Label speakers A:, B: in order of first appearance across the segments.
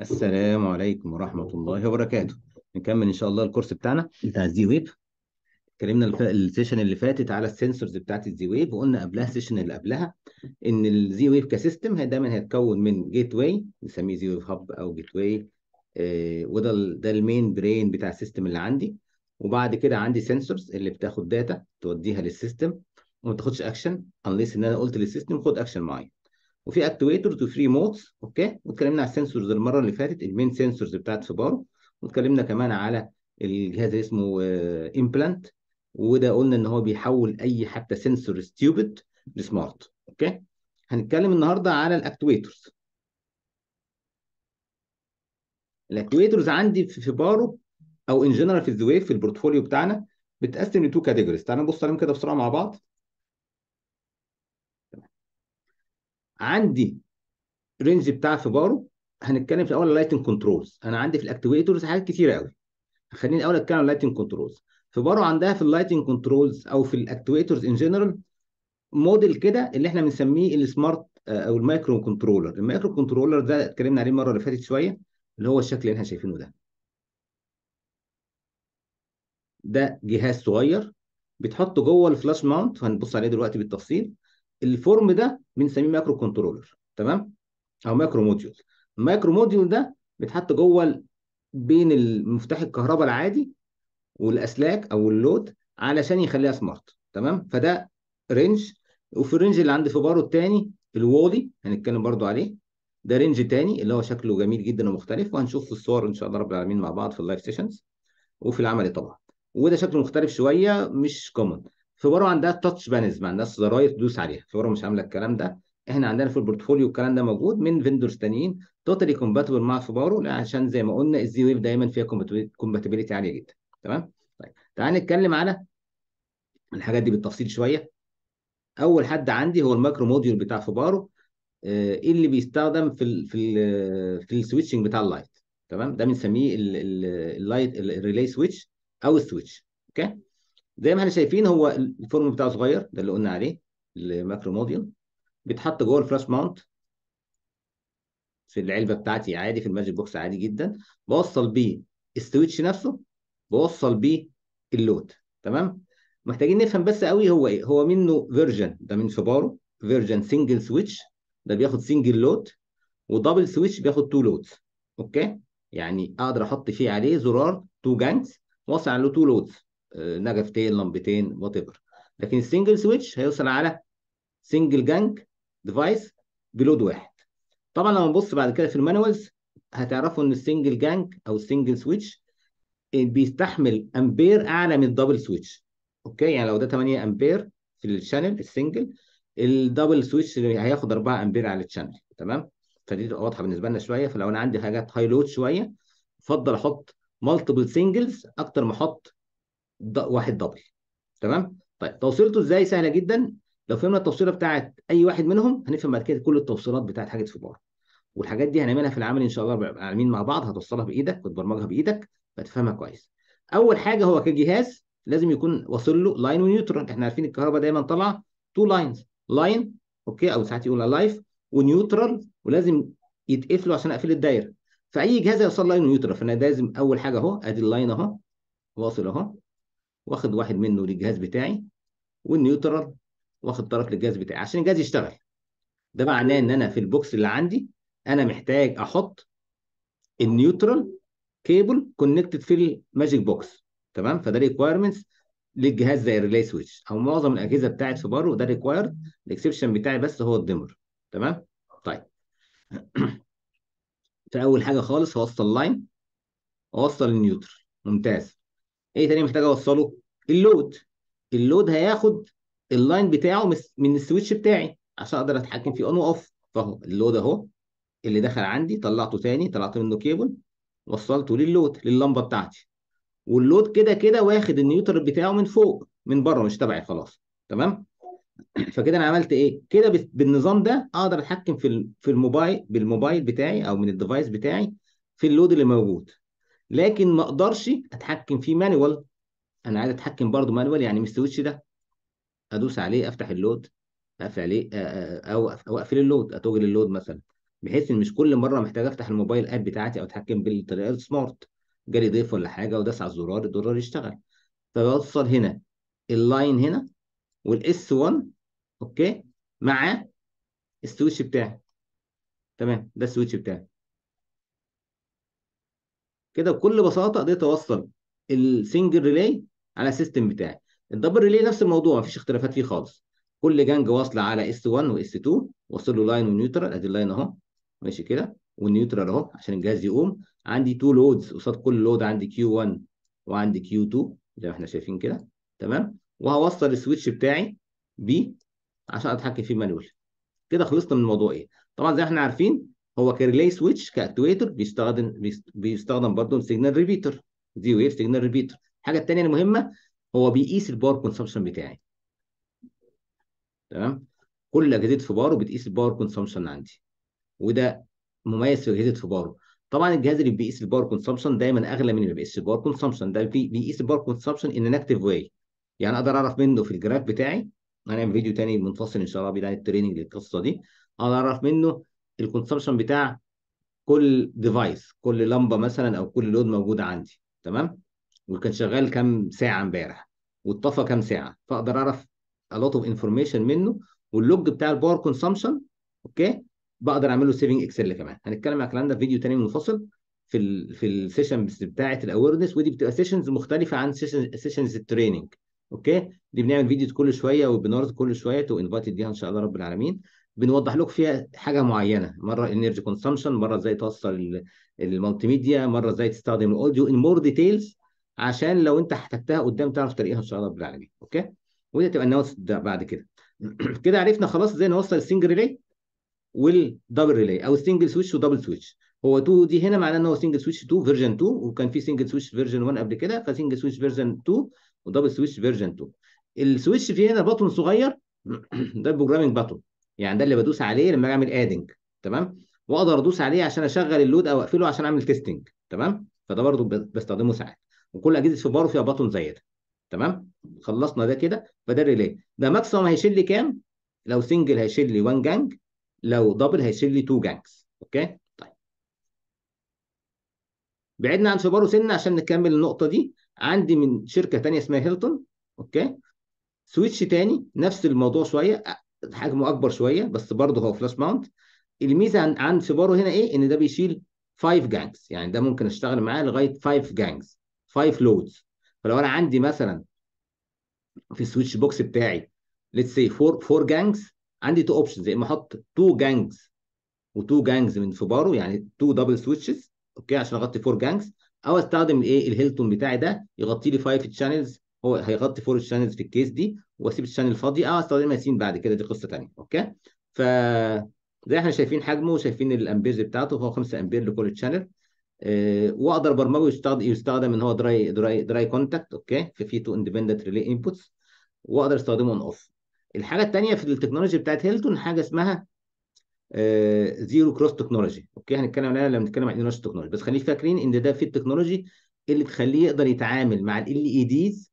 A: السلام عليكم ورحمة الله وبركاته نكمل إن شاء الله الكورس بتاعنا بتاع الزي ويب اتكلمنا الف... السيشن اللي فاتت على السنسورز بتاعت الزي ويب وقلنا قبلها السيشن اللي قبلها إن الزي ويب كسيستم هي دايما هيتكون من جيت واي نسميه زي ويب هاب أو جيت واي آه وده ال... ده المين برين بتاع السيستم اللي عندي وبعد كده عندي سنسورز اللي بتاخد داتا توديها للسيستم وما تاخدش اكشن انليس ان انا قلت للسيستم خد اكشن معين وفي اكتويترز وفري مودز اوكي واتكلمنا على السنسورز المره اللي فاتت المين سنسورز بتاعت فيبارو واتكلمنا كمان على الجهاز اسمه امبلانت آه، وده قلنا ان هو بيحول اي حتى سنسور ستيوبد لسمارت اوكي هنتكلم النهارده على الاكتويترز الاكتويترز عندي في بارو او ان جنرال في الزويف في البورتفوليو بتاعنا بتقسم لتو كاتيجوريز تعالى نبص عليهم كده بسرعه مع بعض عندي رينج بتاع فيجارو هنتكلم في الاول اللايتنج كنترولز انا عندي في الاكتويتورز حاجات كتيره قوي خليني الاول اتكلم على اللايتنج كنترولز فيجارو عندها في اللايتنج كنترولز او في الاكتويتورز ان جنرال موديل كده اللي احنا بنسميه السمارت آه، او المايكرو كنترولر المايكرو كنترولر ده اتكلمنا عليه المره اللي فاتت شويه اللي هو الشكل اللي احنا شايفينه ده ده جهاز صغير بتحطه جوه الفلاش ماونت هنبص عليه دلوقتي بالتفصيل الفورم ده بنسميه مايكرو كنترولر تمام او مايكرو موديول المايكرو موديول ده بيتحط جوه بين المفتاح الكهرباء العادي والاسلاك او اللود علشان يخليها سمارت تمام فده رينج وفي الرينج اللي عند بارو الثاني الوولي هنتكلم برضو عليه ده رينج تاني اللي هو شكله جميل جدا ومختلف وهنشوف في الصور ان شاء الله رب العالمين مع بعض في اللايف سيشنز وفي العملي طبعا وده شكله مختلف شويه مش كومن فيبرو عندها تاتش بانز مع الناس ضرايب تدوس عليها فيبرو مش عامله الكلام ده احنا عندنا في البورتفوليو الكلام ده موجود من فيندورز تانيين توتالي كومباتبل مع فيبرو عشان زي ما قلنا الزي ويف دايما فيها كومباتبيلتي عاليه جدا تمام طيب تعال نتكلم على الحاجات دي بالتفصيل شويه اول حد عندي هو المايكرو موديول بتاع فيبارو ايه اللي بيستخدم في الـ في الـ في السويتشنج بتاع اللايت تمام ده بنسميه اللايت الريلي سويتش او السويتش اوكي زي ما احنا شايفين هو الفورم بتاعه صغير ده اللي قلنا عليه الماكرو موديل بيتحط جوه الفلاش ماونت في العلبه بتاعتي عادي في الماجيك بوكس عادي جدا بوصل بيه السويتش نفسه بوصل بيه اللود تمام محتاجين نفهم بس قوي هو ايه هو منه فيرجن ده من سوبارو فيرجن سنجل سويتش ده بياخد سنجل لود ودبل سويتش بياخد تو لودز اوكي يعني اقدر احط فيه عليه زرار تو جانكس واصل على تو لودز نجفتين لمبتين وات ايفر لكن السنجل سويتش هيوصل على سنجل جانج ديفايس بلود واحد طبعا لما نبص بعد كده في المانوالز هتعرفوا ان السنجل جانج او السنجل سويتش بيستحمل امبير اعلى من الدبل سويتش اوكي يعني لو ده 8 امبير في الشانل السنجل الدبل سويتش هياخد 4 امبير على الشانل تمام فدي تبقى واضحه بالنسبه لنا شويه فلو انا عندي حاجات هاي لود شويه افضل احط مالتيبل سنجلز اكتر ما احط واحد دبل تمام طيب توصيلته ازاي سهله جدا لو فهمنا التوصيله بتاعت اي واحد منهم هنفهم بعد كده كل التوصيلات بتاعت حاجه بار والحاجات دي هنعملها في العمل ان شاء الله عاملين مع بعض هتوصلها بايدك وتبرمجها بايدك فتفهمها كويس اول حاجه هو كجهاز لازم يكون واصل له لاين ونيوترال احنا عارفين الكهرباء دايما طالعه تو لاينز لاين اوكي او ساعات يقول لايف ونيوترال ولازم يتقفلوا عشان اقفل الدايره فاي جهاز هيوصل لاين ونيوترال فانا لازم اول حاجه اهو ادي اللاين اهو واصل اهو واخد واحد منه للجهاز بتاعي والنيوترال واخد طرف للجهاز بتاعي عشان الجهاز يشتغل ده معناه ان انا في البوكس اللي عندي انا محتاج احط النيوترال كيبل كونكتد في الماجيك بوكس تمام فده ريكوايرمنتس للجهاز زي الريلاي سويتش او معظم الاجهزه بتاعه سوبارو ده ريكوايرد الاكسبشن بتاعي بس هو الديمر تمام طيب فاول حاجه خالص هوصل لاين اوصل النيوترال ممتاز ايه تاني محتاج اوصله اللود اللود هياخد اللاين بتاعه من السويتش بتاعي عشان اقدر اتحكم فيه اون واوف فاهو اللود اهو اللي دخل عندي طلعته ثاني طلعت منه كيبل وصلته لللود لللمبه بتاعتي واللود كده كده واخد النيوتر بتاعه من فوق من بره مش تبعي خلاص تمام فكده انا عملت ايه كده بالنظام ده اقدر اتحكم في في الموبايل بالموبايل بتاعي او من الديفايس بتاعي في اللود اللي موجود لكن ما اقدرش اتحكم فيه مانوال انا عايز اتحكم برضو مانوال يعني مش السويتش ده ادوس عليه افتح اللود اقفل عليه او او اقفل اللود اتوجل اللود مثلا بحيث ان مش كل مره محتاج افتح الموبايل اب بتاعتي او اتحكم بالطريقه السمارت جالي ضيف ولا حاجه وداس على الزرار الزرار يشتغل فبوصل هنا اللاين هنا والاس 1 اوكي مع السويتش بتاعي تمام ده السويتش بتاعي كده بكل بساطه قدرت اوصل السنجل ريلي على السيستم بتاعي الدبل ريلي نفس الموضوع مفيش اختلافات فيه خالص كل جنج واصله على اس 1 واس 2 واصل له لاين ونيوترال ادي اللاين اهو ماشي كده والنيوترال اهو عشان الجهاز يقوم عندي تو لودز قصاد كل لود عندي كيو 1 وعندي كيو 2 زي ما احنا شايفين كده تمام وهوصل السويتش بتاعي ب عشان اتحكم فيه مانوال كده خلصنا من الموضوع ايه طبعا زي ما احنا عارفين هو كريلي سويتش كاكتويتر بيستخدم بيستخدم برضه سيجنال ريبيتر دي ويف سيجنال ريبيتر الحاجه الثانيه المهمه هو بيقيس الباور كونسومشن بتاعي تمام كل اجهزه فبارو بتقيس الباور كونسومشن عندي وده مميز في اجهزه فبارو طبعا الجهاز اللي بيقيس الباور كونسومشن دايما اغلى من اللي بيقيس الباور كونسومشن ده بيقيس الباور كونسومشن ان نكتيف واي يعني اقدر اعرف منه في الجراف بتاعي هنعمل فيديو تاني منفصل ان شاء الله بيدعي التريننج للقصه دي اقدر اعرف منه الكونسومشن بتاع كل ديفايس كل لمبه مثلا او كل لود موجوده عندي تمام وكان شغال كام ساعه امبارح واتطفى كام ساعه فاقدر اعرف a lot of information منه واللوج بتاع الباور كونسامشن اوكي بقدر اعمل له سيفنج اكسل كمان هنتكلم على الكلام ده في فيديو تاني منفصل في الـ في السيشن بتاعه الاويرنس ودي بتبقى سيشنز مختلفه عن سيشنز التريننج اوكي دي بنعمل فيديوز كل شويه وبنارز كل شويه تو انفايتد ليها ان شاء الله رب العالمين بنوضح لكم فيها حاجه معينه مره انرجي كونسامشن مره ازاي توصل المالتي ميديا مره ازاي تستخدم الاوديو ان مور ديتيلز عشان لو انت احتجتها قدام تعرف تلاقيها ان شاء الله رب العالمين اوكي ودي تبقى النواس بعد كده كده عرفنا خلاص ازاي نوصل السنجل ريلي والدبل ريلي او السنجل سويتش ودبل سويتش هو 2 دي هنا معناه ان هو سنجل سويتش 2 فيرجن 2 وكان في سنجل سويتش فيرجن 1 قبل كده فسنجل سويتش فيرجن 2 ودبل سويتش فيرجن 2 السويتش في هنا بطن صغير ده البروجرامنج بطن يعني ده اللي بدوس عليه لما اعمل ادنج تمام واقدر ادوس عليه عشان اشغل اللود او اقفله عشان اعمل تيستنج تمام فده برضه بستخدمه ساعات وكل اجهزه فيبارو فيها بطن زي ده تمام خلصنا ده كده فده ريلي ده ماكسيمم هيشيل لي كام لو سنجل هيشيل لي 1 جانج لو دبل هيشيل لي 2 جانجز اوكي طيب بعدنا عن فيبارو سنه عشان نكمل النقطه دي عندي من شركه ثانيه اسمها هيلتون اوكي سويتش ثاني نفس الموضوع شويه حجمه اكبر شويه بس برضه هو فلاش ماونت الميزه عن عن فيبارو هنا ايه ان ده بيشيل 5 جانجز يعني ده ممكن اشتغل معاه لغايه 5 جانجز 5 لودز فلو انا عندي مثلا في السويتش بوكس بتاعي ليتس سي 4 4 جانجز عندي تو اوبشنز يا اما احط 2 جانجز و2 جانجز من سوبارو يعني 2 دبل سويتشز اوكي عشان اغطي 4 جانجز او استخدم الايه الهيلتون بتاعي ده يغطي لي 5 تشانلز هو هيغطي 4 تشانلز في الكيس دي واسيب الشانل فاضي او استخدمها سين بعد كده دي قصه ثانيه اوكي ف زي احنا شايفين حجمه وشايفين الامبيرز بتاعته هو 5 امبير لكل تشانل آه، واقدر برمجه يستخدم يستخدم ان هو دراي دراي دراي كونتاكت اوكي في في تو اندبندنت ريلي انبوتس واقدر استخدمه اون اوف الحاجه الثانيه في التكنولوجي بتاعت هيلتون حاجه اسمها زيرو كروس تكنولوجي اوكي هنتكلم عليها لما نتكلم عن الانرجي تكنولوجي بس خليك فاكرين ان ده في التكنولوجي اللي تخليه يقدر يتعامل مع ال اي ديز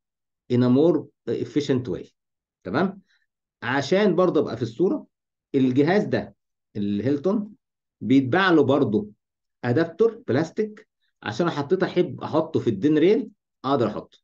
A: ان مور افيشنت واي تمام عشان برضه ابقى في الصوره الجهاز ده الهيلتون بيتباع له برضه ادابتور بلاستيك عشان حطيت احب احطه في الدين ريل اقدر احطه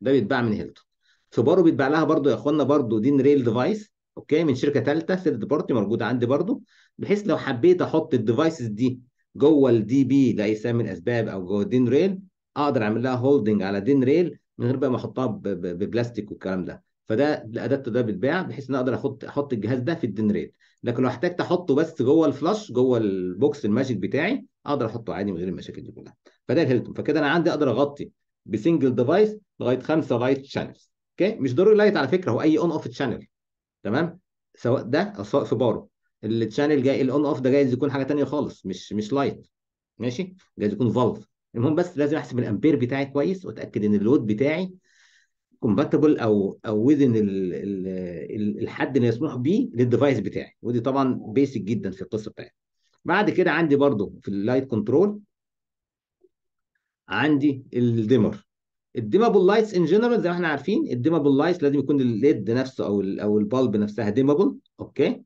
A: ده بيتباع من هيلتون سوبارو بيتباع لها برضو يا اخوانا برضو دين ريل ديفايس اوكي من شركه ثالثه ثيرد بارتي موجوده عندي برضو بحيث لو حبيت احط الديفايسز دي جوه الدي بي لاي سبب من الاسباب او جوه الدين ريل اقدر اعمل لها هولدنج على دين ريل من غير بقى ما احطها ببلاستيك والكلام ده فده الادابتور ده بيتباع بحيث ان اقدر احط احط الجهاز ده في الدين ريل لكن لو احتاجت احطه بس جوه الفلاش جوه البوكس الماجيك بتاعي اقدر احطه عادي من غير المشاكل دي كلها فده الهيلتون فكده انا عندي اقدر اغطي بسنجل ديفايس لغايه خمسه لايت شانلز اوكي مش ضروري لايت على فكره هو اي اون اوف شانل تمام سواء ده او سواء في بارو الشانل جاي الاون اوف ده جايز يكون حاجه ثانيه خالص مش مش لايت ماشي جايز يكون فالف المهم بس لازم احسب الامبير بتاعي كويس واتاكد ان اللود بتاعي كومباتبل او او وذن الحد اللي يسمح بيه للديفايس بتاعي ودي طبعا بيسك جدا في القصه بتاعتي بعد كده عندي برضو في اللايت كنترول عندي الديمر الديمابل لايتس ان جنرال زي ما احنا عارفين الديمابل لايتس لازم يكون الليد نفسه او او البالب نفسها ديمابل اوكي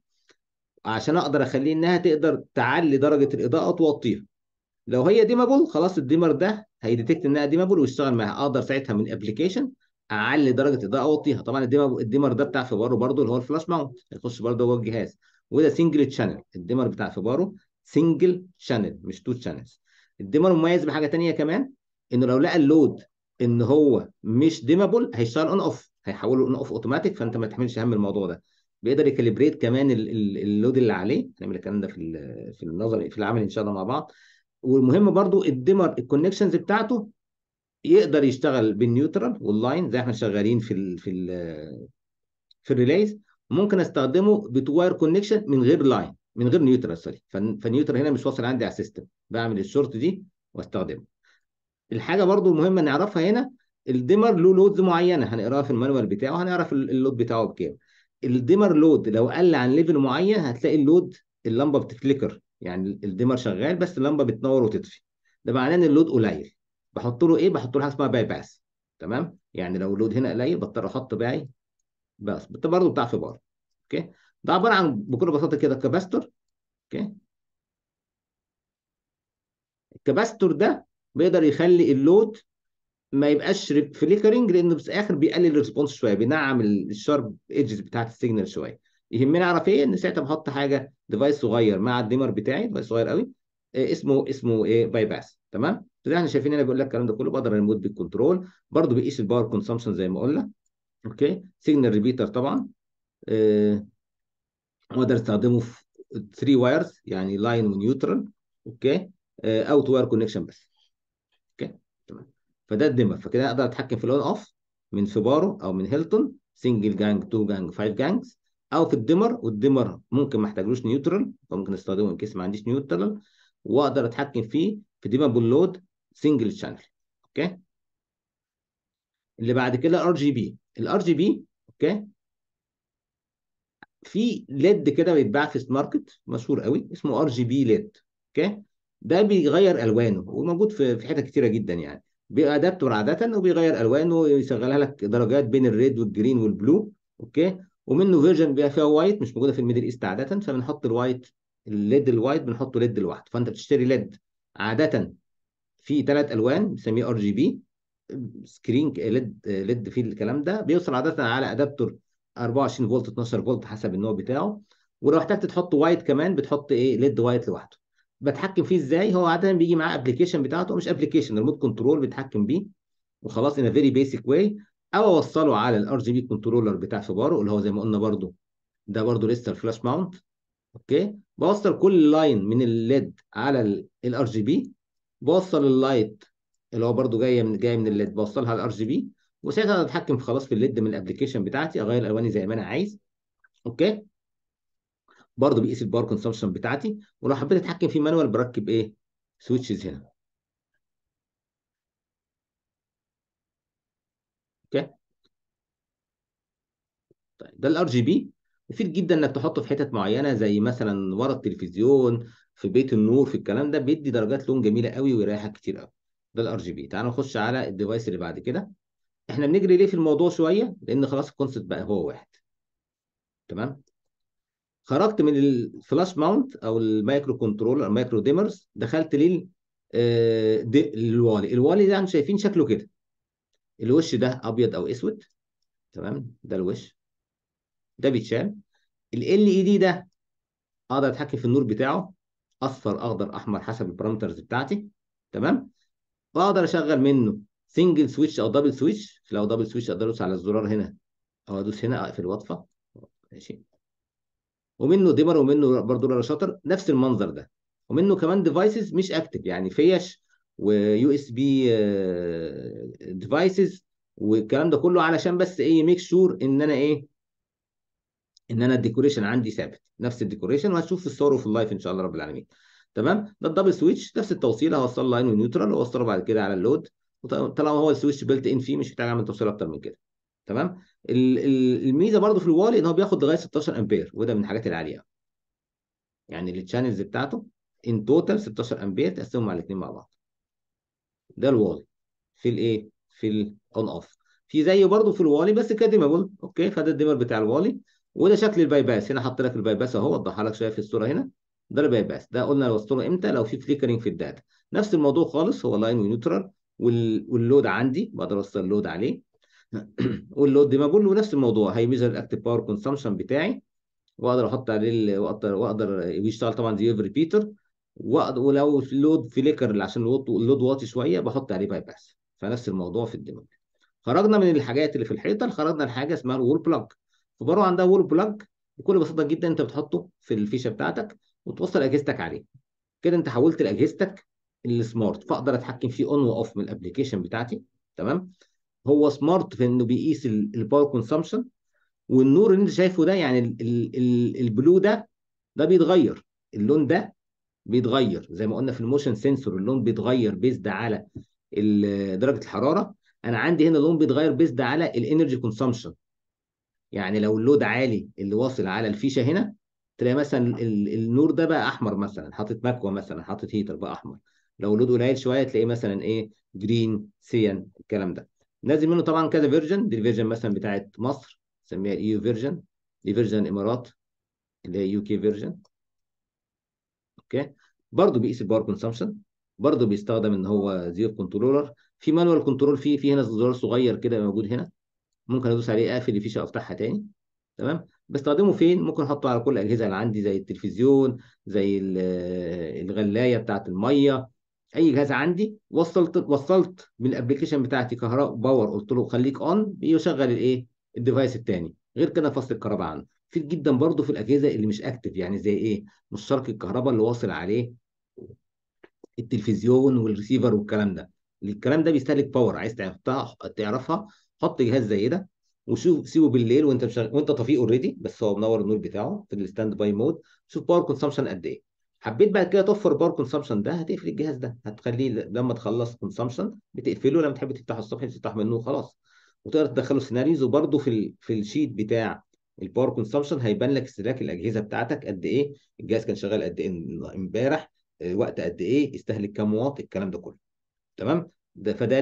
A: عشان اقدر اخليه انها تقدر تعلي درجه الاضاءه وتوطيها لو هي ديمابل خلاص الديمر ده هيديتكت انها ديمابل ويشتغل معاها اقدر ساعتها من ابلكيشن اعلي درجه الاضاءه اوطيها طبعا الديمر ده بتاع فيبارو برضو اللي هو الفلاش ماونت هيخش برضو جوه الجهاز وده سنجل تشانل الديمر بتاع فيبارو سنجل شانل مش تو شانلز الديمر مميز بحاجه ثانيه كمان انه لو لقى اللود ان هو مش ديمابل هيشتغل اون اوف هيحوله اون اوف اوتوماتيك فانت ما تحملش هم الموضوع ده بيقدر يكاليبريت كمان اللود اللي عليه هنعمل الكلام ده في في النظر في العمل ان شاء الله مع بعض والمهم برضو الديمر الكونكشنز بتاعته يقدر يشتغل بالنيوترال واللاين زي احنا شغالين في الـ في الـ في الريليز ممكن استخدمه بتواير كونكشن من غير لاين من غير نيوترال سوري فالنيوترال هنا مش واصل عندي على السيستم بعمل الشورت دي واستخدمه الحاجه برضو مهمه نعرفها هنا الديمر له لودز معينه هنقراها في المانوال بتاعه هنعرف اللود بتاعه بكام الديمر لود لو قل عن ليفل معين هتلاقي اللود اللمبه بتفليكر يعني الديمر شغال بس اللمبه بتنور وتطفي ده معناه ان اللود قليل بحط له ايه بحط له حاجه اسمها باي باس تمام يعني لو اللود هنا قليل بضطر احط باي باس برضه بتاع في بار اوكي ده عباره عن بكل بساطه كده كباستور اوكي الكباستور ده بيقدر يخلي اللود ما يبقاش فليكرنج لانه في الاخر بيقلل الريسبونس شويه بينعم الشارب ايدجز بتاعه السيجنال شويه يهمني اعرف ايه ان ساعتها بحط حاجه ديفايس صغير مع الديمر بتاعي ديفايس صغير قوي إيه اسمه اسمه ايه باي باس تمام فده احنا شايفين هنا بيقول لك الكلام ده كله بقدر المود بالكنترول برضه بيقيس الباور كونسامشن زي ما قلنا اوكي سيجنال ريبيتر طبعا إيه تقدر تستخدمه في 3 وايرز يعني لاين ونيوترال اوكي اوت واير كونكشن بس اوكي تمام فده الدمر فكده اقدر اتحكم في الاون اوف من سوبارو او من هيلتون سنجل جانج تو جانج فايف جانجز او في الدمر والدمر ممكن ما احتاجلوش نيوترال فممكن استخدمه ان كيس ما عنديش نيوترال واقدر اتحكم فيه في ديما لود سنجل شانل اوكي اللي بعد كده ار جي بي الار جي بي اوكي في ليد كده بيتباع في ماركت مشهور قوي اسمه ار جي بي ليد اوكي ده بيغير الوانه وموجود في في حتت كتيره جدا يعني ادابتور عاده وبيغير الوانه يشغلها لك درجات بين الريد والجرين والبلو اوكي ومنه فيرجن بيبقى فيها وايت مش موجوده في الميدل ايست عاده فبنحط الوايت الليد الوايت بنحطه ليد لوحده فانت بتشتري ليد عاده في ثلاث الوان بنسميه ار جي بي سكرين ليد ليد في الكلام ده بيوصل عاده على ادابتور 24 فولت 12 فولت حسب النوع بتاعه ولو احتجت تحط وايت كمان بتحط ايه ليد وايت لوحده بتحكم فيه ازاي هو عاده بيجي معاه ابلكيشن بتاعته مش ابلكيشن ريموت كنترول بتحكم بيه وخلاص ان فيري بيسك واي او اوصله على الار جي بي كنترولر بتاع فيبارو اللي هو زي ما قلنا برده ده برده لسه الفلاش ماونت اوكي بوصل كل لاين من الليد على الار جي بي بوصل اللايت اللي هو برده جايه من جايه من الليد بوصلها على الار جي بي وساعتها انا اتحكم خلاص في الليد من الابلكيشن بتاعتي اغير الواني زي ما انا عايز اوكي برضه بيقيس الباور كونسبشن بتاعتي ولو حبيت اتحكم فيه مانوال بركب ايه سويتشز هنا اوكي طيب ده الار جي بي مفيد جدا انك تحطه في حتت معينه زي مثلا ورا التلفزيون في بيت النور في الكلام ده بيدي درجات لون جميله قوي ويريحك كتير قوي ده الار جي بي تعالوا نخش على الديفايس اللي بعد كده احنا بنجري ليه في الموضوع شويه لان خلاص الكونسبت بقى هو واحد تمام خرجت من الفلاش ماونت او المايكرو كنترولر المايكرو ديمرز دخلت لل الوالي آه، الوالي ده انتم شايفين شكله كده الوش ده ابيض او اسود تمام ده الوش ده بيتشال ال اي دي ده اقدر اتحكم في النور بتاعه اصفر اخضر احمر حسب البارامترز بتاعتي تمام واقدر اشغل منه سنجل سويتش او دبل سويتش لو دبل سويتش اقدر ادوس على الزرار هنا او ادوس هنا اقفل واطفى ماشي ومنه ديمر ومنه برضه رنا شاطر نفس المنظر ده ومنه كمان ديفايسز مش اكتف يعني فيش ويو اس بي ديفايسز والكلام ده كله علشان بس ايه ميك شور ان انا ايه ان انا الديكوريشن عندي ثابت نفس الديكوريشن وهتشوف في الصور وفي اللايف ان شاء الله رب العالمين تمام ده الدبل سويتش نفس التوصيله هوصل لاين ونيوترال واوصله بعد كده على اللود طالما هو السويتش بيلت ان فيه مش محتاج اعمل تفصيل اكتر من كده تمام الميزه برضو في الوالي ان هو بياخد لغايه 16 امبير وده من الحاجات العاليه يعني التشانلز بتاعته ان توتال 16 امبير تقسمهم على الاثنين مع بعض ده الوالي في الايه في الاون اوف في زيه برضو في الوالي بس كديمبل اوكي فده الديمر بتاع الوالي وده شكل الباي باس هنا حاطط لك الباي باس اهو وضحها لك شويه في الصوره هنا ده الباي باس ده قلنا وصله امتى لو في فليكرنج في الداتا نفس الموضوع خالص هو لاين ونيوترال واللود عندي بقدر اوصل اللود عليه واللود دي بقول له نفس الموضوع هيميزر الاكتيف باور كونسامشن بتاعي واقدر احط عليه واقدر واقدر بيشتغل طبعا دي ريبيتر ولو اللود فليكر اللي عشان اللود واطي شويه بحط عليه باي باس فنفس الموضوع في الديمو خرجنا من الحاجات اللي في الحيطه خرجنا لحاجه اسمها الول بلاج فبره عندها وول بلاج بكل بساطه جدا انت بتحطه في الفيشه بتاعتك وتوصل اجهزتك عليه كده انت حولت لاجهزتك السمارت فاقدر اتحكم فيه اون واوف من الابلكيشن بتاعتي تمام هو سمارت في انه بيقيس الباور كونسامشن والنور اللي انت شايفه ده يعني البلو ده ده بيتغير اللون ده بيتغير زي ما قلنا في الموشن سنسور اللون بيتغير بيزد على درجه الحراره انا عندي هنا اللون بيتغير بيزد على الانرجي كونسامشن يعني لو اللود عالي اللي واصل على الفيشه هنا تلاقي مثلا النور ده بقى احمر مثلا حاطط مكوه مثلا حاطط هيتر بقى احمر لو لود قليل شويه تلاقيه مثلا ايه جرين سيان الكلام ده نازل منه طبعا كذا فيرجن دي الفيرجن مثلا بتاعه مصر نسميها الاي فيرجن دي فيرجن الامارات اللي هي يو كي فيرجن اوكي برضه بيقيس الباور كونسامشن برضه بيستخدم ان هو زيرو كنترولر في مانوال كنترول فيه في هنا زرار صغير كده موجود هنا ممكن ادوس عليه اقفل الفيشه وافتحها تاني تمام بستخدمه فين ممكن احطه على كل الاجهزه اللي عندي زي التلفزيون زي الغلايه بتاعه الميه اي جهاز عندي وصلت وصلت بالابلكيشن بتاعتي كهرباء باور قلت له خليك اون يشغل الايه الديفايس الثاني غير كده فصل الكهرباء عنه كتير جدا برضو في الاجهزه اللي مش اكتف يعني زي ايه مشترك الكهرباء اللي واصل عليه التلفزيون والريسيفر والكلام ده الكلام ده بيستهلك باور عايز تعرفها حط جهاز زي ده وشوف سيبه بالليل وانت مش وانت طفيه اوريدي بس هو منور النور بتاعه في الستاند باي مود شوف باور كونسامشن قد ايه حبيت بعد كده توفر باور كونسبشن ده هتقفل الجهاز ده هتخليه لما تخلص كونسبشن بتقفله لما تحب تفتحه الصبح تفتح منه وخلاص وتقدر تدخله سيناريوز وبرده في ال في الشيت بتاع الباور كونسبشن هيبان لك استهلاك الاجهزه بتاعتك قد ايه الجهاز كان شغال قد ايه امبارح آه، وقت قد ايه استهلك كام واط الكلام ده كله تمام ده فده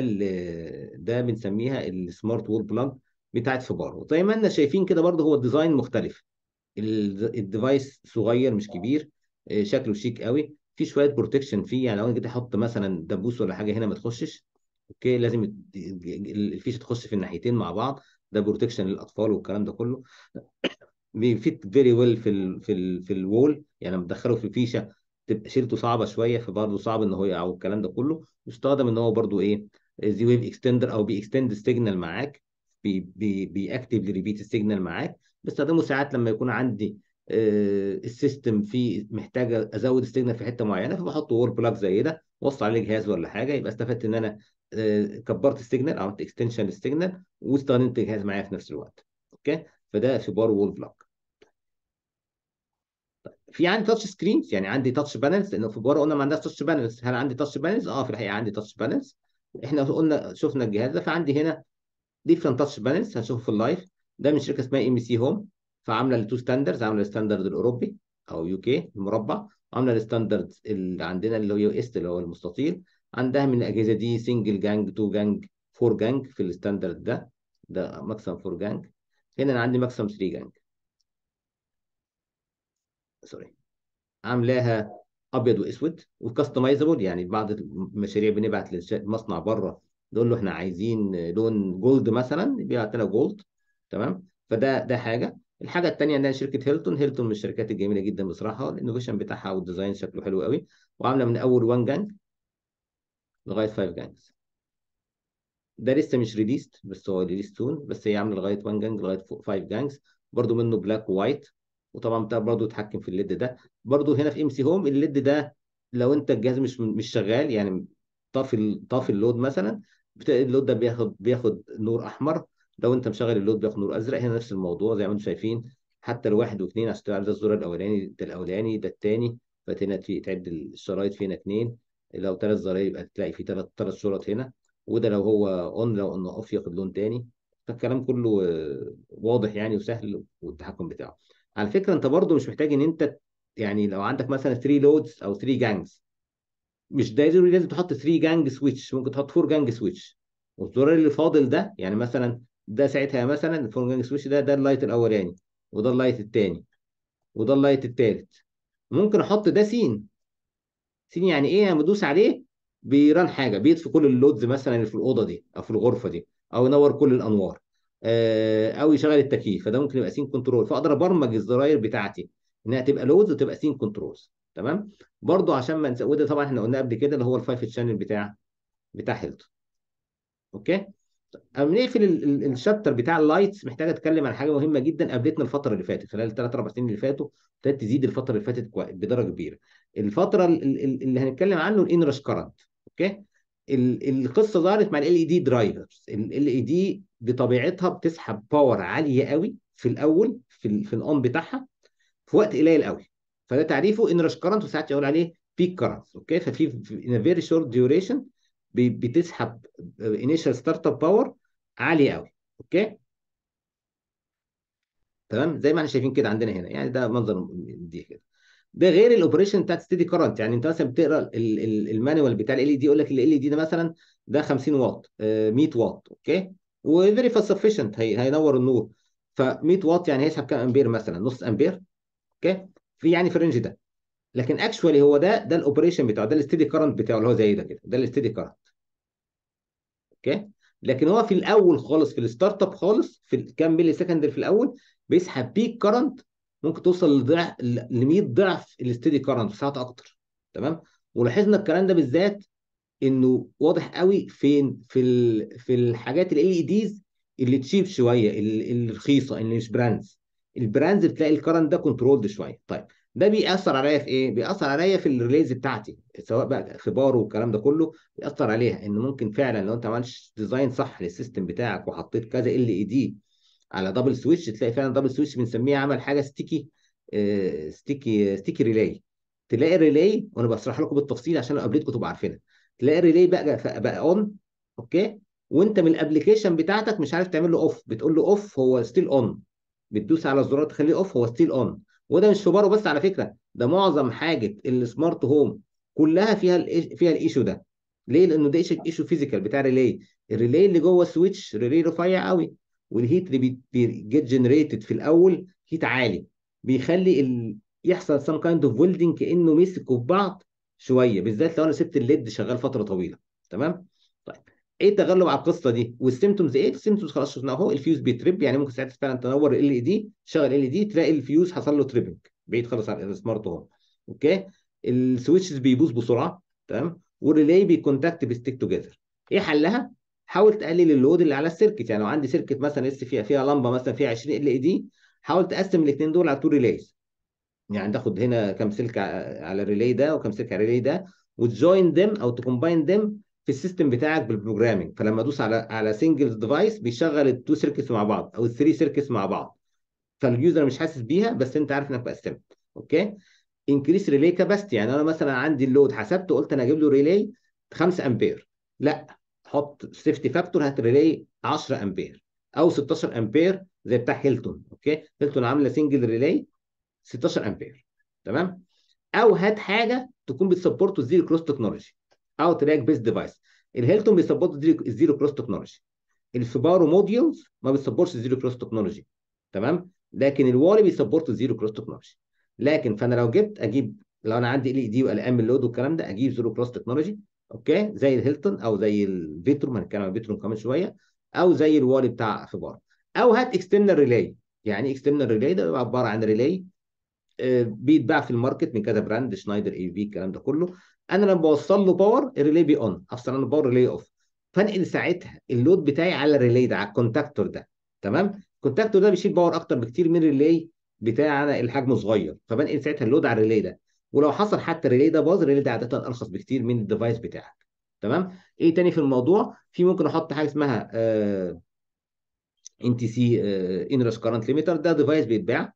A: ده بنسميها السمارت وول بلاج بتاعت فيبارو زي ما احنا شايفين كده برضه هو الديزاين مختلف الديفايس صغير مش كبير آه، شكله شيك قوي في شويه بروتكشن فيه يعني لو انا جيت احط مثلا دبوس ولا حاجه هنا ما تخشش اوكي لازم الفيشه تخش في الناحيتين مع بعض ده بروتكشن للاطفال والكلام ده كله بيفيت فيري ويل في الـ في الـ في الوول يعني لما تدخله في الفيشه تبقى شيلته صعبه شويه فبرضه صعب ان هو يقع والكلام ده كله يستخدم ان هو برضه ايه زي ويف اكستندر او بيكستند السيجنال معاك بي بي بي ريبيت السيجنال معاك بستخدمه ساعات لما يكون عندي آه، السيستم فيه محتاجه ازود السيجنال في حته معينه فبحط وور بلاك زي ده وصل عليه جهاز ولا حاجه يبقى استفدت ان انا آه، كبرت السيجنال عملت اكستنشن للسيجنال واستخدمت جهاز معايا في نفس الوقت اوكي فده بار وور بلاك في عندي تاتش سكرينز يعني عندي تاتش بانلز لان في بره قلنا ما عندناش تاتش بانلز هل عندي تاتش بانلز اه في الحقيقه عندي تاتش بانلز احنا قلنا شفنا الجهاز ده فعندي هنا ديفرنت تاتش بانلز هنشوفه في اللايف ده من شركه اسمها ام سي هوم فعامله التو ستاندردز عامله الستاندرد الاوروبي او يو كي المربع عامله الستاندرد اللي عندنا اللي هو يو اس اللي هو المستطيل عندها من الاجهزه دي سنجل جانج تو جانج فور جانج في الستاندرد ده ده ماكسيمم فور جانج هنا انا عندي ماكسيمم 3 جانج سوري عاملاها ابيض واسود وكستمايزبل يعني بعض المشاريع بنبعت للمصنع بره نقول له احنا عايزين لون جولد مثلا بيبعت لنا جولد تمام فده ده حاجه الحاجه الثانيه عندنا شركه هيلتون هيلتون من الشركات الجميله جدا بصراحه الانوفيشن بتاعها والديزاين شكله حلو قوي وعامله من اول 1 جانج لغايه 5 جانجز ده لسه مش ريليست بس هو ريليست تون بس هي عامله لغايه 1 جانج لغايه 5 جانجز برضه منه بلاك ووايت وطبعا برضه اتحكم في الليد ده برضه هنا في ام سي هوم الليد ده لو انت الجهاز مش مش شغال يعني طافي طافي اللود مثلا اللود ده بياخد بياخد نور احمر لو انت مشغل اللود بياخد نور ازرق هنا نفس الموضوع زي ما انتم شايفين حتى الواحد واثنين عشان تبقى ده الزر الاولاني ده الاولاني ده الثاني فهنا تعد الشرايط فينا اثنين لو ثلاث زراير يبقى تلاقي في ثلاث ثلاث شرط هنا وده لو هو اون لو انه اوف ياخد لون ثاني فالكلام كله آه، واضح يعني وسهل والتحكم بتاعه على فكره انت برضو مش محتاج ان انت يعني لو عندك مثلا 3 لودز او 3 جانجز مش ضروري لازم تحط 3 جانج سويتش ممكن تحط 4 جانج سويتش والزرار اللي فاضل ده يعني مثلا ده ساعتها مثلا الفورجانج سويتش ده ده اللايت الاولاني وده اللايت الثاني وده اللايت الثالث ممكن احط ده سين سين يعني ايه انا بدوس عليه بيران حاجه بيطفي كل اللودز مثلا اللي في الاوضه دي او في الغرفه دي او ينور كل الانوار آه، او يشغل التكييف فده ممكن يبقى سين كنترول فاقدر ابرمج الزراير بتاعتي انها تبقى لودز وتبقى سين كنترولز تمام برضو عشان ما ننسى وده طبعا احنا قلنا قبل كده اللي هو الفايف تشانل بتاع بتاع هيلتون اوكي قبل نقفل الشابتر بتاع اللايتس محتاج اتكلم عن حاجه مهمه جدا قابلتنا الفتره اللي فاتت خلال الثلاث اربع سنين اللي فاتوا ابتدت تزيد الفتره اللي فاتت بدرجه كبيره. الفتره اللي هنتكلم عنه الانرش كرنت اوكي؟ القصه ظهرت مع ال اي دي درايفرز ال اي دي بطبيعتها بتسحب باور عاليه قوي في الاول في الـ في الاون بتاعها في وقت قليل قوي فده تعريفه انرش كرنت وساعات يقول عليه بيك كرنت اوكي ففي ان فيري شورت ديوريشن بتسحب انيشال ستارت اب باور عاليه قوي اوكي تمام زي ما احنا شايفين كده عندنا هنا يعني ده منظر دي كده ده غير الاوبريشن بتاعت ستيدي كرنت يعني انت مثلا بتقرا المانيوال بتاع ال ال دي e يقول لك ال ال دي e ده مثلا ده 50 واط 100 آه، واط اوكي وفيري فاست سفشنت هينور النور ف 100 واط يعني هيسحب كام امبير مثلا نص امبير اوكي في يعني في الرينج ده لكن اكشوالي هو ده ده الاوبريشن بتاعه ده الاستيدي كرنت بتاعه اللي هو زي ده كده ده الاستيدي كرنت اوكي لكن هو في الاول خالص في الستارت اب خالص في كام ملي سكند في الاول بيسحب بيك كرنت ممكن توصل لضعف ل 100 ضعف الاستدي كرنت ساعات اكتر تمام ولاحظنا الكلام ده بالذات انه واضح قوي فين في ال... في الحاجات ال اي ديز e اللي تشيب شويه الرخيصه اللي مش براندز البراندز بتلاقي الكرنت ده كنترولد شويه طيب ده بيأثر عليا في ايه؟ بيأثر عليا في الريليز بتاعتي سواء بقى اختباره والكلام ده كله بيأثر عليها ان ممكن فعلا لو انت ما عملتش ديزاين صح للسيستم بتاعك وحطيت كذا ال اي دي على دبل سويتش تلاقي فعلا دبل سويتش بنسميه عمل حاجه ستيكي ستيكي ستيكي ريلاي تلاقي الريلاي وانا بشرح لكم بالتفصيل عشان قبلتكم تبقوا عارفينها تلاقي الريلاي بقى بقى اون اوكي وانت من الابلكيشن بتاعتك مش عارف تعمل له اوف بتقول له اوف هو ستيل اون بتدوس على الزرار تخليه اوف هو ستيل اون وده مش في بس على فكره ده معظم حاجه السمارت هوم كلها فيها فيها الايشو ده ليه لانه ده ايشو فيزيكال بتاع ريلي الريلي اللي جوه السويتش ريلي رفيع قوي والهيت اللي بيجيت جنريتد في الاول هيت عالي بيخلي ال... يحصل سام كايند اوف ويلدنج كانه مسكوا في بعض شويه بالذات لو انا سبت الليد شغال فتره طويله تمام ايه التغلب على القصه دي والسيمتومز ايه السيمتومز خلاص شفناها اهو الفيوز بيترب يعني ممكن ساعتها فعلا تنور ال اي دي شغل ال اي دي تلاقي الفيوز حصل له تريبنج بعيد خالص عن السمارت اهو اوكي السويتشز بيبوظ بسرعه تمام والريلي بيكونتاكت بيستيك توجذر ايه حلها حاول تقلل اللود اللي على السيركت يعني لو عندي سيركت مثلا لسه فيها فيها لمبه مثلا فيها 20 ال اي دي حاول تقسم الاثنين دول على تو ريليز يعني تاخد هنا كام سلك على الريلي ده وكم سلك على الريلي ده وتجوين ديم او تكومباين ديم في السيستم بتاعك بالبروجرامنج فلما ادوس على على سنجل ديفايس بيشغل التو سيركتس مع بعض او الثري سيركتس مع بعض فاليوزر مش حاسس بيها بس انت عارف انك قسمت اوكي انكريس ريلي كاباستي يعني انا مثلا عندي اللود حسبته قلت انا اجيب له ريلي 5 امبير لا حط سيفتي فاكتور هات ريلي 10 امبير او 16 امبير زي بتاع هيلتون اوكي هيلتون عامله سنجل ريلي 16 امبير تمام او هات حاجه تكون بتسبورت الزيرو كروس تكنولوجي اوت راك بيست ديفايس الهيلتون بيسبورت الزيرو كروس تكنولوجي السوبارو موديولز ما بيسبورتش الزيرو كروس تكنولوجي تمام لكن الوالي بيسبورت الزيرو كروس تكنولوجي لكن فانا لو جبت اجيب لو انا عندي ال اي دي والام اللود والكلام ده اجيب زيرو كروس تكنولوجي اوكي زي الهيلتون او زي الفيتروم هنتكلم عن الفيتروم كمان شويه او زي الوالي بتاع فيبارو او هات اكسترنال ريلاي يعني اكسترنال ريلاي ده بيبقى عباره عن ريلاي آه، بيتباع في الماركت من كذا براند شنايدر اي في الكلام ده كله انا لما بوصل له باور الريلي بي اون افصل انا باور ريلي اوف فانقل ساعتها اللود بتاعي على الريلي ده على الكونتاكتور ده تمام الكونتاكتور ده بيشيل باور اكتر بكتير من الريلي بتاعنا الحجم صغير فبنقل ساعتها اللود على الريلي ده ولو حصل حتى الريلي ده باظ الريلي ده عاده ارخص بكتير من الديفايس بتاعك تمام ايه تاني في الموضوع في ممكن احط حاجه اسمها ان تي سي انرش كارنت ليميتر ده ديفايس بيتباع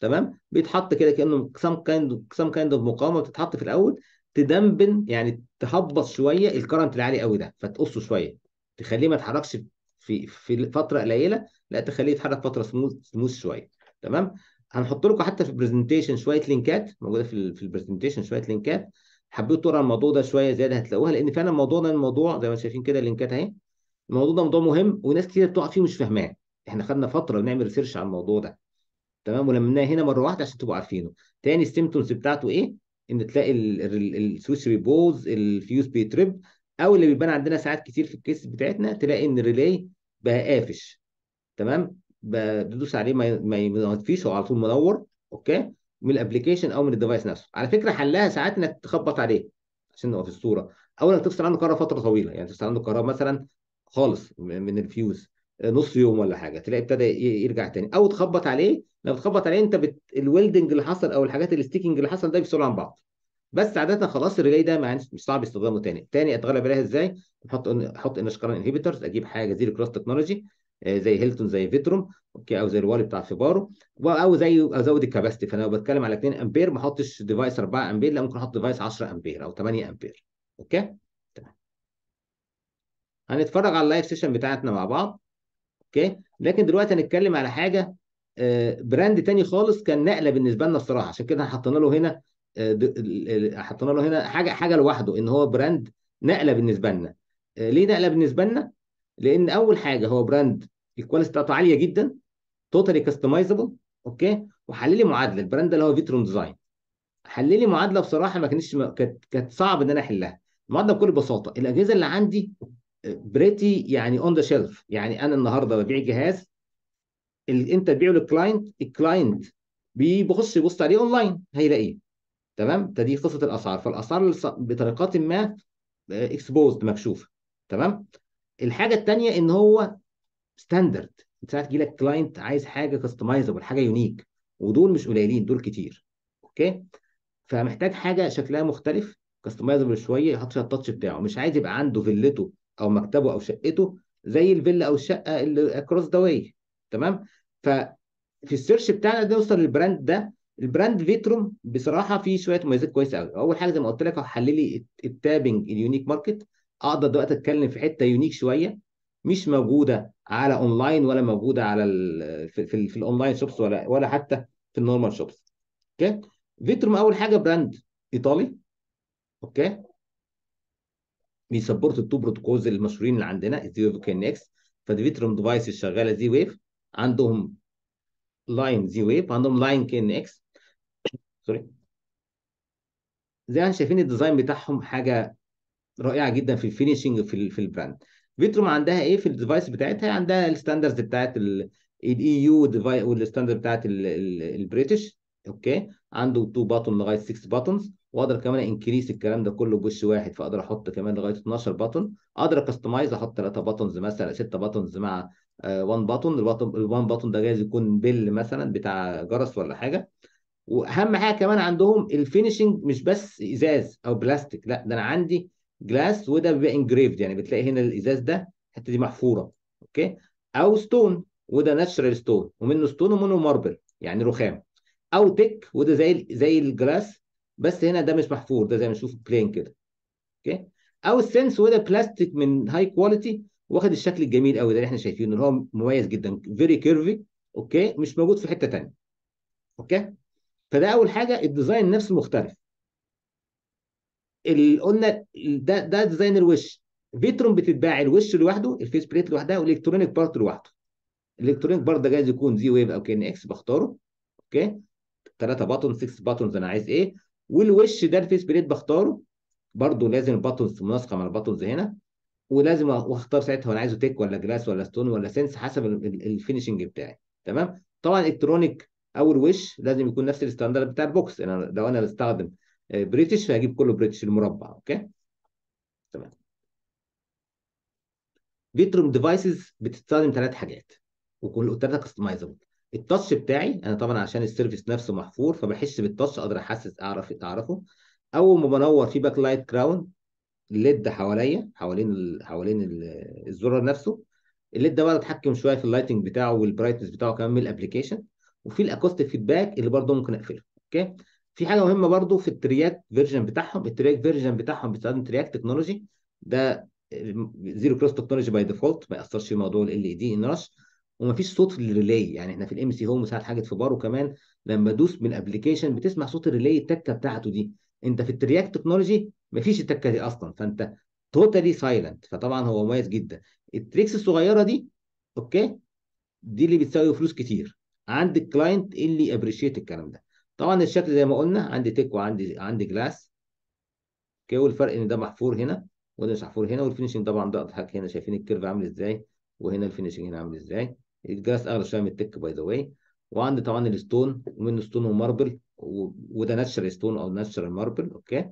A: تمام بيتحط كده كانه سام كايند سام كايند اوف مقاومه بتتحط في الاول تدمبن يعني تهبط شويه الكرنت العالي قوي ده فتقصه شويه تخليه ما يتحركش في في فتره قليله لا تخليه يتحرك فتره سموث سموث شويه تمام هنحط لكم حتى في البرزنتيشن شويه لينكات موجوده في في البرزنتيشن شويه لينكات حبيت تقرا الموضوع ده شويه زياده هتلاقوها لان فعلا الموضوع ده الموضوع زي ما شايفين كده اللينكات اهي الموضوع ده موضوع مهم وناس كتير بتقع فيه مش فاهماه احنا خدنا فتره بنعمل ريسيرش على الموضوع ده تمام ولمناه هنا مره واحده عشان تبقوا عارفينه تاني السيمتومز بتاعته ايه ان تلاقي السويتش بيبوظ الفيوز بيترب او اللي بيبان عندنا ساعات كتير في الكيس بتاعتنا تلاقي ان الريلي بقى قافش تمام بتدوس عليه ما يطفيش هو على طول منور اوكي من الابلكيشن او من الديفايس نفسه على فكره حلها ساعات انك تخبط عليه عشان نبقى في الصوره او انك تفصل عنه كهرباء فتره طويله يعني تفصل عنه كهرباء مثلا خالص من الفيوز نص يوم ولا حاجه تلاقي ابتدى يرجع تاني او تخبط عليه لما تخبط عليه انت بت... الويلدنج اللي حصل او الحاجات الاستيكنج اللي حصل ده بيفصلوا عن بعض بس عاده خلاص الريلي ده مش صعب استخدامه تاني تاني اتغلب عليها ازاي احط احط انشقارا انهبيترز اجيب حاجه زي الكروس آه، تكنولوجي زي هيلتون زي فيتروم اوكي او زي الوالي بتاع فيبارو او زي ازود الكباستي فانا لو بتكلم على 2 امبير ما احطش ديفايس 4 امبير لا ممكن احط ديفايس 10 امبير او 8 امبير اوكي تمام هنتفرج على اللايف سيشن بتاعتنا مع بعض اوكي لكن دلوقتي هنتكلم على حاجه آه، براند تاني خالص كان نقله بالنسبه لنا الصراحه عشان كده حطينا له هنا آه، حطينا له هنا حاجه حاجه لوحده ان هو براند نقله بالنسبه لنا آه، ليه نقله بالنسبه لنا لان اول حاجه هو براند الكواليتي بتاعته عاليه جدا توتالي كاستمايزبل اوكي وحللي معادله البراند اللي هو فيترون ديزاين حللي معادله بصراحه ما كانتش كانت صعب ان انا احلها المعادله بكل بساطه الاجهزه اللي عندي بريتي يعني اون ذا شيلف يعني انا النهارده ببيع جهاز اللي انت تبيعه للكلاينت الكلاينت بيبص يبص عليه اونلاين هيلاقيه تمام فدي قصه الاسعار فالاسعار بطريقه ما اكسبوزد آه، مكشوفه تمام الحاجه الثانيه ان هو ستاندرد انت ساعات لك كلاينت عايز حاجه كاستمايزبل حاجه يونيك ودول مش قليلين دول كتير اوكي فمحتاج حاجه شكلها مختلف كاستمايزبل شويه يحط فيها التاتش بتاعه مش عايز يبقى عنده فيلته او مكتبه او شقته زي الفيلا او الشقه اللي اكروس ذا واي تمام ففي السيرش بتاعنا نوصل للبراند ده البراند فيتروم بصراحه فيه شويه مميزات كويسه قوي اول حاجه زي ما قلت لك هو حل لي التابنج اليونيك ماركت اقدر دلوقتي اتكلم في حته يونيك شويه مش موجوده على اونلاين ولا موجوده على في, في, في الاونلاين شوبس ولا ولا حتى في النورمال شوبس اوكي فيتروم اول حاجه براند ايطالي اوكي بيسبورت التو بروتوكولز المشهورين اللي عندنا الزي ويف كينكس فالفيتروم ديفايس الشغاله زي ويف عندهم لاين زي ويف عندهم لاين اكس سوري زي ما شايفين الديزاين بتاعهم حاجه رائعه جدا في الفينشنج في في البراند فيتروم عندها ايه في الديفايس بتاعتها عندها الستاندرز بتاعت الاي يو والستاندرد بتاعت البريتش اوكي عنده تو باتون لغايه 6 باتونز واقدر كمان انكريس الكلام ده كله بوش واحد فاقدر احط كمان لغايه 12 باتون اقدر اكستمايز احط 3 باتونز مثلا 6 باتونز مع 1 باتون ال1 باتون ده جايز يكون بيل مثلا بتاع جرس ولا حاجه واهم حاجه كمان عندهم الفينشنج مش بس ازاز او بلاستيك لا ده انا عندي جلاس وده بيبقى انجريفد يعني بتلاقي هنا الازاز ده الحته دي محفوره اوكي او ستون وده ناتشرال ستون ومنه ستون ومنه ماربل يعني رخام او تك وده زي زي الجلاس بس هنا ده مش محفور ده زي ما نشوف بلين كده اوكي او السنس وده بلاستيك من هاي كواليتي واخد الشكل الجميل قوي ده اللي احنا شايفينه اللي هو مميز جدا فيري كيرفي اوكي مش موجود في حته ثانيه اوكي فده اول حاجه الديزاين نفسه مختلف اللي قلنا ده ده ديزاين الوش فيترون بتتباع الوش لوحده الفيس بليت لوحدها والالكترونيك بارت لوحده الالكترونيك بارت ده جايز يكون زي ويف او كي ان اكس بختاره اوكي ثلاثه باتون 6 باتونز انا عايز ايه والوش ده الفيس بليت بختاره برضه لازم الباتونز مناسقه مع الباتونز هنا ولازم اختار ساعتها وانا عايزه تيك ولا جلاس ولا ستون ولا سنس حسب الفينشنج بتاعي تمام طبعا الكترونيك او الوش لازم يكون نفس الستاندرد بتاع البوكس انا لو انا بستخدم آه، بريتش فهجيب كله بريتش المربع اوكي تمام فيتروم ديفايسز بتستخدم ثلاث حاجات وكل ثلاثه كاستمايزبل التاتش بتاعي انا طبعا عشان السيرفيس نفسه محفور فبحس بالتاتش اقدر احسس اعرف اعرفه اول ما بنور في باك لايت كراون الليد حواليا حوالين الـ حوالين الزرار نفسه الليد ده بقى اتحكم شويه في اللايتنج بتاعه والبرايتنس بتاعه كمان من الابلكيشن وفي الاكوستيك فيدباك اللي برضه ممكن اقفله اوكي في حاجه مهمه برضه في الترياك فيرجن بتاعهم الترياك فيرجن بتاعهم بيستخدم ترياك تكنولوجي ده زيرو كروس تكنولوجي باي ديفولت ما ياثرش في موضوع ال ال دي ان رش ومفيش صوت في الريلي يعني احنا في الام سي هوم ساعات حاجه في بارو كمان لما دوس بالابلكيشن بتسمع صوت الريلي التكه بتاعته دي انت في الترياكت تكنولوجي مفيش التكه دي اصلا فانت توتالي سايلنت فطبعا هو مميز جدا التريكس الصغيره دي اوكي دي اللي بتساوي فلوس كتير عند الكلاينت اللي ابريشيت الكلام ده طبعا الشكل زي ما قلنا عندي تيك وعندي عندي جلاس اوكي والفرق ان ده محفور هنا وده مش محفور هنا والفينشنج طبعا ده اضحك هنا شايفين الكيرف عامل ازاي وهنا الفينشنج هنا عامل ازاي الجلاس اغلى شويه من التك باي ذا واي وعندي طبعا الستون ومنه ستون وماربل وده ناتشرال ستون او ناتشرال ماربل اوكي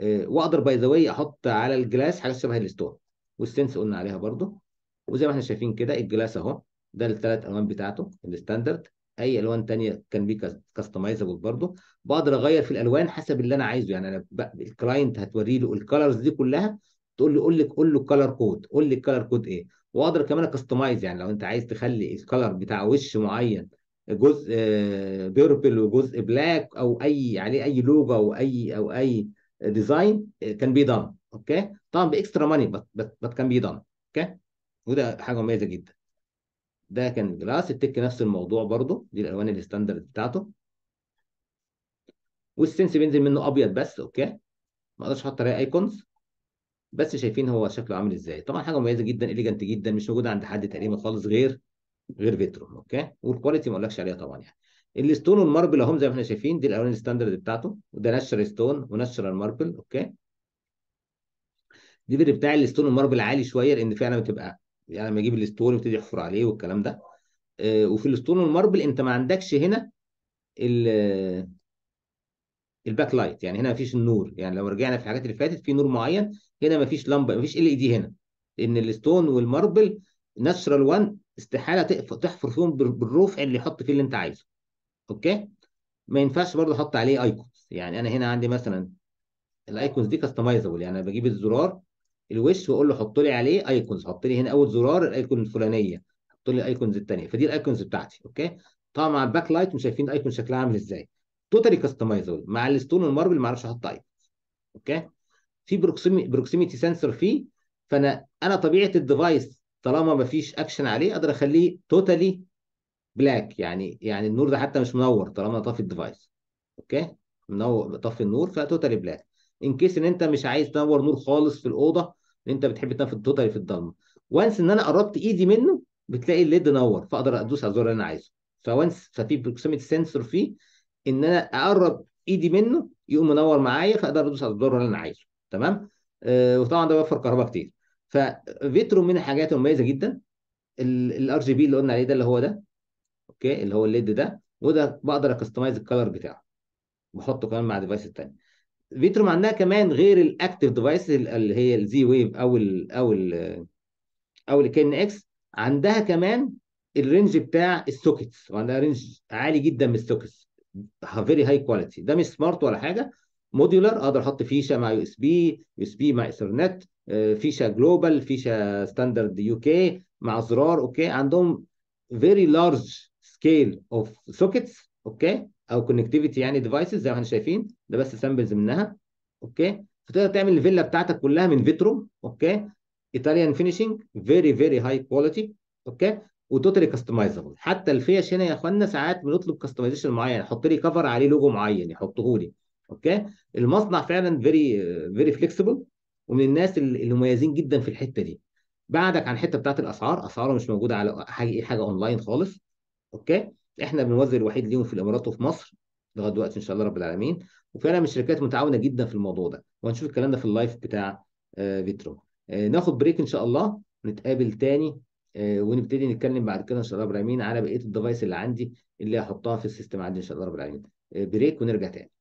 A: إيه واقدر باي ذا واي احط على الجلاس حاجات شبه الستون والسنس قلنا عليها برضو وزي ما احنا شايفين كده الجلاس اهو ده الثلاث الوان بتاعته الستاندرد اي الوان ثانيه كان بي كاستمايزبل برضو بقدر اغير في الالوان حسب اللي انا عايزه يعني انا الكلاينت هتوري له الكالرز دي كلها تقول له قول لي قول له الكالر كود قول لي الكالر كود ايه واقدر كمان اكستمايز يعني لو انت عايز تخلي الكلر بتاع وش معين جزء بيربل آه، وجزء بلاك او اي عليه اي لوجو او اي او اي ديزاين كان بي دان اوكي طبعا باكسترا ماني بس كان بي دان اوكي وده حاجه مميزه جدا ده كان جلاس التك نفس الموضوع برضو دي الالوان الستاندرد بتاعته والسنس بينزل منه ابيض بس اوكي ما اقدرش احط عليه ايكونز بس شايفين هو شكله عامل ازاي طبعا حاجه مميزه جدا اليجنت جدا مش موجوده عند حد تقريبا خالص غير غير فيترو اوكي والكواليتي ما اقولكش عليها طبعا يعني الستون والماربل اهم زي ما احنا شايفين دي الاولاني ستاندرد بتاعته وده نشر ستون ونشر ماربل اوكي دي بتاع الستون والماربل عالي شويه لان فعلا بتبقى يعني لما يجيب الستون يبتدي يحفر عليه والكلام ده آه، وفي الستون والماربل انت ما عندكش هنا ال آه، الباك لايت يعني هنا مفيش النور يعني لو رجعنا في الحاجات اللي فاتت في نور معين هنا مفيش لمبه مفيش ال اي دي هنا لان الستون والماربل ناتشرال 1 استحاله تحفر فيهم بالرفع اللي يحط فيه اللي انت عايزه اوكي ما ينفعش برضه احط عليه ايكونز يعني انا هنا عندي مثلا الايكونز دي كاستمايزبل يعني انا بجيب الزرار الوش واقول له حط لي عليه ايكونز حط لي هنا اول زرار الايكون الفلانيه حط لي الايكونز الثانيه فدي الايكونز بتاعتي اوكي طبعا مع الباك لايت مش شايفين الايكون شكلها عامل ازاي توتالي كاستمايزبل مع الستون والماربل ما اعرفش احط ايكونز اوكي في بروكسيميتي سنسور فيه فانا انا طبيعه الديفايس طالما ما فيش اكشن عليه اقدر اخليه توتالي بلاك يعني يعني النور ده حتى مش منور طالما انا طافي الديفايس اوكي منور طافي النور فتوتالي بلاك ان كيس ان انت مش عايز تنور نور خالص في الاوضه ان انت بتحب تنفذ توتالي في الضلمه وانس ان انا قربت ايدي منه بتلاقي الليد نور فاقدر ادوس على الزر اللي انا عايزه فوانس ففي بروكسيميتي سنسور فيه ان انا اقرب ايدي منه يقوم منور معايا فاقدر ادوس على الزر اللي انا عايزه تمام آه وطبعا ده بيوفر كهرباء كتير ففيترو من الحاجات المميزه جدا الار جي بي اللي قلنا عليه ده اللي هو ده اوكي اللي هو الليد ده وده بقدر اكستمايز الكلر بتاعه بحطه كمان مع ديفايس الثاني فيترو عندها كمان غير الاكتف ديفايس اللي هي الزي ويف او ال او ال او الكن اكس عندها كمان الرينج بتاع السوكيتس وعندها رينج عالي جدا من السوكيتس فيري هاي كواليتي ده مش سمارت ولا حاجه موديولر اقدر احط فيشه مع يو اس بي يو اس بي مع ايثرنت آه، فيشه جلوبال فيشه ستاندرد يو كي مع زرار اوكي عندهم فيري لارج سكيل اوف سوكيتس اوكي او كونكتيفيتي يعني ديفايسز زي ما احنا شايفين ده بس سامبلز منها اوكي فتقدر تعمل الفيلا بتاعتك كلها من فيترو اوكي ايطاليان فينيشنج فيري فيري هاي كواليتي اوكي وتوتالي كاستمايزبل حتى الفيش هنا يا اخوانا ساعات بنطلب كاستمايزيشن معين يحط لي كفر عليه لوجو معين يحطه لي اوكي المصنع فعلا فيري فيري فليكسيبل ومن الناس اللي مميزين جدا في الحته دي بعدك عن الحته بتاعت الاسعار اسعاره مش موجوده على حاجه حاجه اونلاين خالص اوكي احنا بنوزع الوحيد ليهم في الامارات وفي مصر لغايه دلوقتي ان شاء الله رب العالمين وفعلا من الشركات متعاونه جدا في الموضوع ده وهنشوف الكلام ده في اللايف بتاع آه، فيترو آه، ناخد بريك ان شاء الله نتقابل تاني آه، ونبتدي نتكلم بعد كده ان شاء الله رب العالمين على بقيه الديفايس اللي عندي اللي هحطها في السيستم عندي ان شاء الله رب العالمين بريك ونرجع تاني